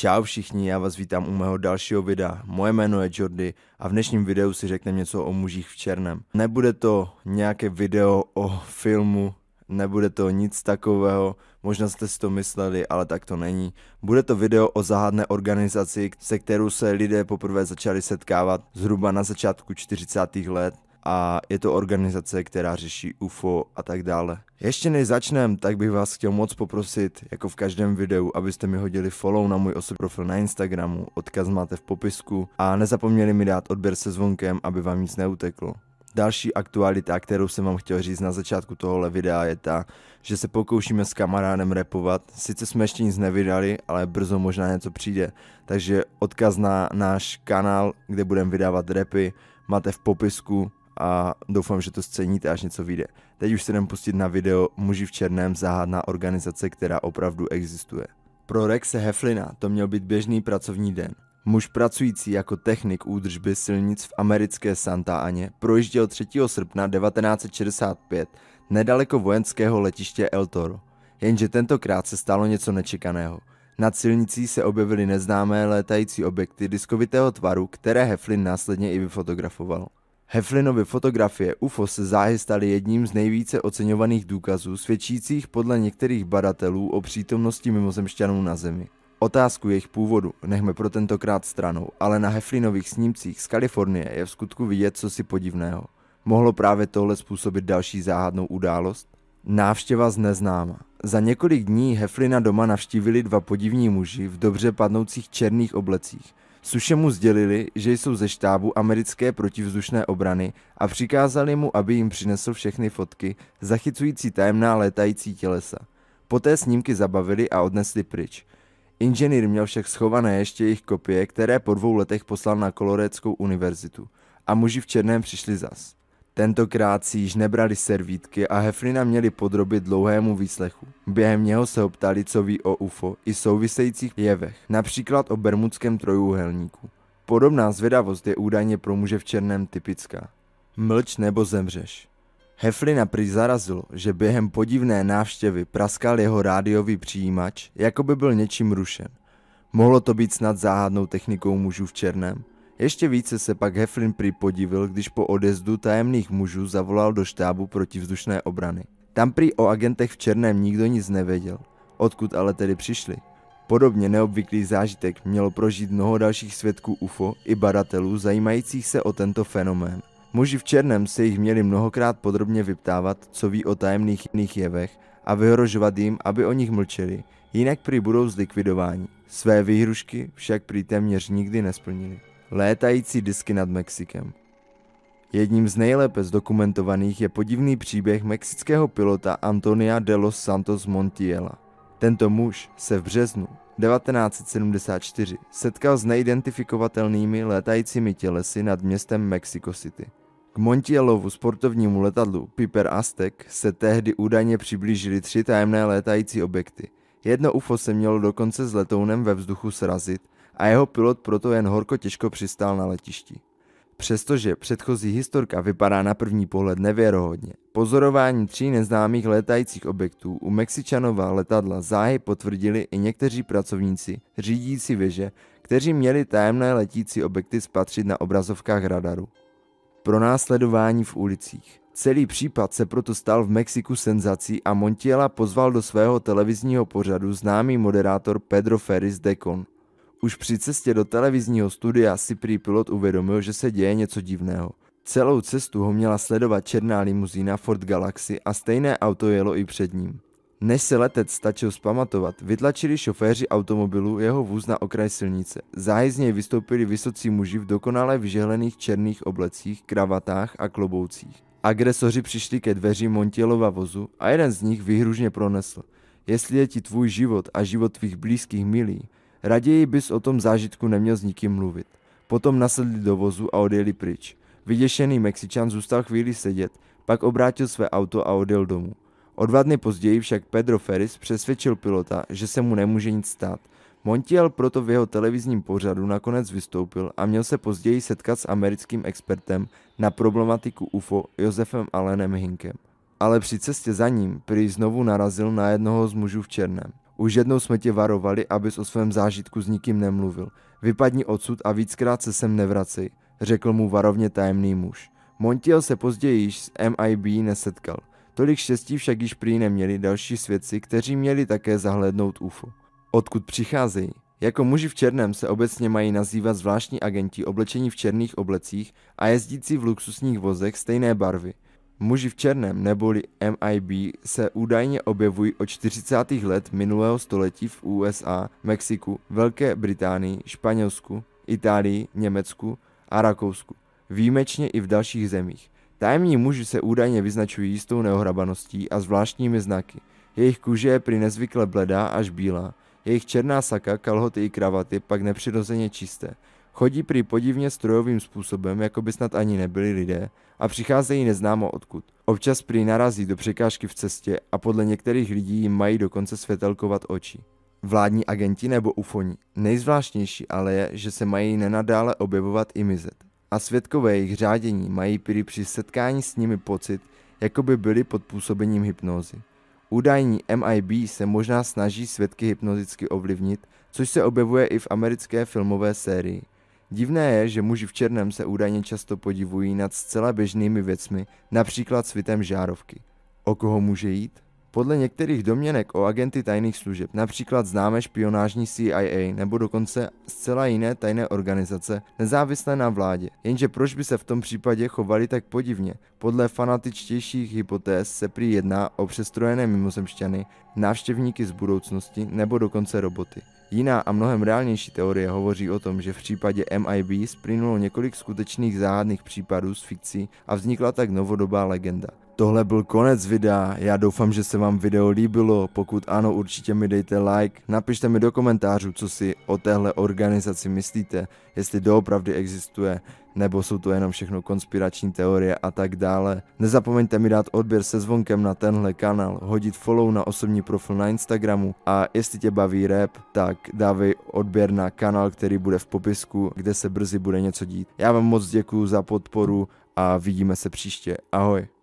Čau všichni, já vás vítám u mého dalšího videa. Moje jméno je Jordy a v dnešním videu si řekneme něco o mužích v černém. Nebude to nějaké video o filmu, nebude to nic takového, možná jste si to mysleli, ale tak to není. Bude to video o záhadné organizaci, se kterou se lidé poprvé začali setkávat zhruba na začátku 40. let a je to organizace, která řeší UFO a tak dále. Ještě než začneme, tak bych vás chtěl moc poprosit, jako v každém videu, abyste mi hodili follow na můj osobní profil na Instagramu, odkaz máte v popisku a nezapomněli mi dát odběr se zvonkem, aby vám nic neuteklo. Další aktualita, kterou jsem vám chtěl říct na začátku tohohle videa je ta, že se pokoušíme s kamarádem repovat. Sice jsme ještě nic nevydali, ale brzo možná něco přijde. Takže odkaz na náš kanál, kde budeme vydávat repy, máte v popisku a doufám, že to sceníte, až něco vyjde. Teď už se jdem pustit na video Muži v černém záhadná organizace, která opravdu existuje. Pro Rexe Heflina to měl být běžný pracovní den. Muž pracující jako technik údržby silnic v americké Santa Aně projížděl 3. srpna 1965 nedaleko vojenského letiště El Toro. Jenže tentokrát se stalo něco nečekaného. Nad silnicí se objevily neznámé létající objekty diskovitého tvaru, které Heflin následně i vyfotografoval. Heflinovy fotografie UFO se záhy staly jedním z nejvíce oceňovaných důkazů, svědčících podle některých badatelů o přítomnosti mimozemšťanů na Zemi. Otázku jejich původu nechme pro tentokrát stranou, ale na Heflinových snímcích z Kalifornie je v skutku vidět cosi podivného. Mohlo právě tohle způsobit další záhadnou událost? Návštěva z neznáma. Za několik dní Heflina doma navštívili dva podivní muži v dobře padnoucích černých oblecích – Suše mu sdělili, že jsou ze štábu americké protivzdušné obrany a přikázali mu, aby jim přinesl všechny fotky zachycující tajemná létající tělesa. Poté snímky zabavili a odnesli pryč. Inženýr měl však schované ještě jejich kopie, které po dvou letech poslal na Koloréckou univerzitu. A muži v černém přišli zas. Tentokrát si již nebrali servítky a Heflina měli podrobit dlouhému výslechu. Během něho se ho ptali, co ví o UFO i souvisejících jevech, například o bermudském trojúhelníku. Podobná zvědavost je údajně pro muže v černém typická. Mlč nebo zemřeš. Heflina prý zarazilo, že během podivné návštěvy praskal jeho rádiový přijímač, jako by byl něčím rušen. Mohlo to být snad záhadnou technikou mužů v černém? Ještě více se pak Heflin připodivil, když po odjezdu tajemných mužů zavolal do štábu protivzdušné obrany. Tam prý o agentech v černém nikdo nic nevěděl, odkud ale tedy přišli. Podobně neobvyklý zážitek mělo prožít mnoho dalších svědků UFO i badatelů zajímajících se o tento fenomén. Muži v černém se jich měli mnohokrát podrobně vyptávat, co ví o tajemných jiných jevech a vyhrožovat jim, aby o nich mlčeli, jinak prý budou zlikvidováni. Své výhrušky však prý téměř nikdy nesplnili. Létající disky nad Mexikem. Jedním z nejlépe zdokumentovaných je podivný příběh mexického pilota Antonia de los Santos Montiela. Tento muž se v březnu 1974 setkal s neidentifikovatelnými létajícími tělesy nad městem Mexico City. K Montielovu sportovnímu letadlu Piper Aztec se tehdy údajně přiblížily tři tajemné létající objekty. Jedno UFO se mělo dokonce s letounem ve vzduchu srazit – a jeho pilot proto jen horko těžko přistál na letišti. Přestože předchozí historka vypadá na první pohled nevěrohodně, pozorování tří neznámých létajících objektů u Mexičanova letadla záhy potvrdili i někteří pracovníci řídící věže, kteří měli tajemné letící objekty spatřit na obrazovkách radaru. Pro následování v ulicích. Celý případ se proto stal v Mexiku senzací a Montiela pozval do svého televizního pořadu známý moderátor Pedro Ferris Con, už při cestě do televizního studia si prý pilot uvědomil, že se děje něco divného. Celou cestu ho měla sledovat černá limuzína Ford Galaxy a stejné auto jelo i před ním. Než se letec stačil zpamatovat, vytlačili šoféři automobilu jeho vůz na okraj silnice. Záhy z něj vystoupili vysocí muži v dokonale vyžehlených černých oblecích, kravatách a kloboucích. Agresoři přišli ke dveřím Montielova vozu a jeden z nich vyhružně pronesl. Jestli je ti tvůj život a život tvých blízkých milý, Raději bys o tom zážitku neměl s nikým mluvit. Potom nasedli do vozu a odjeli pryč. Vyděšený Mexičan zůstal chvíli sedět, pak obrátil své auto a odjel domů. O dva dny později však Pedro Ferris přesvědčil pilota, že se mu nemůže nic stát. Montiel proto v jeho televizním pořadu nakonec vystoupil a měl se později setkat s americkým expertem na problematiku UFO Josefem Allenem Hinkem. Ale při cestě za ním prý znovu narazil na jednoho z mužů v černém. Už jednou jsme tě varovali, abys o svém zážitku s nikým nemluvil. Vypadni odsud a víckrát se sem nevracej, řekl mu varovně tajemný muž. Montiel se později již s MIB nesetkal. Tolik štěstí však již prý neměli další svědci, kteří měli také zahlednout UFO. Odkud přicházejí? Jako muži v černém se obecně mají nazývat zvláštní agenti oblečení v černých oblecích a jezdící v luxusních vozech stejné barvy – Muži v černém neboli MIB se údajně objevují od 40. let minulého století v USA, Mexiku, Velké Británii, Španělsku, Itálii, Německu a Rakousku, výjimečně i v dalších zemích. Tajemní muži se údajně vyznačují jistou neohrabaností a zvláštními znaky. Jejich kůže je pri nezvykle bledá až bílá, jejich černá saka, kalhoty i kravaty pak nepřirozeně čisté. Chodí prý podivně strojovým způsobem, jako by snad ani nebyli lidé, a přicházejí neznámo odkud. Občas prý narazí do překážky v cestě a podle některých lidí jim mají dokonce světelkovat oči. Vládní agenti nebo ufoni. Nejzvláštnější ale je, že se mají nenadále objevovat i mizet. A světkové jejich řádění mají prý při setkání s nimi pocit, jako by byli pod působením hypnózy. Údajní MIB se možná snaží svědky hypnoticky ovlivnit, což se objevuje i v americké filmové sérii – Divné je, že muži v černém se údajně často podivují nad zcela běžnými věcmi, například svitem žárovky. O koho může jít? Podle některých domněnek o agenty tajných služeb, například známé špionážní CIA nebo dokonce zcela jiné tajné organizace, nezávislé na vládě. Jenže proč by se v tom případě chovali tak podivně? Podle fanatičtějších hypotéz se prý jedná o přestrojené mimozemšťany, návštěvníky z budoucnosti nebo dokonce roboty. Jiná a mnohem reálnější teorie hovoří o tom, že v případě MIB splynulo několik skutečných záhadných případů s fikcí a vznikla tak novodobá legenda. Tohle byl konec videa, já doufám, že se vám video líbilo, pokud ano, určitě mi dejte like, napište mi do komentářů, co si o téhle organizaci myslíte, jestli doopravdy existuje, nebo jsou to jenom všechno konspirační teorie a tak dále. Nezapomeňte mi dát odběr se zvonkem na tenhle kanál, hodit follow na osobní profil na Instagramu a jestli tě baví rap, tak dávej odběr na kanál, který bude v popisku, kde se brzy bude něco dít. Já vám moc děkuju za podporu a vidíme se příště. Ahoj.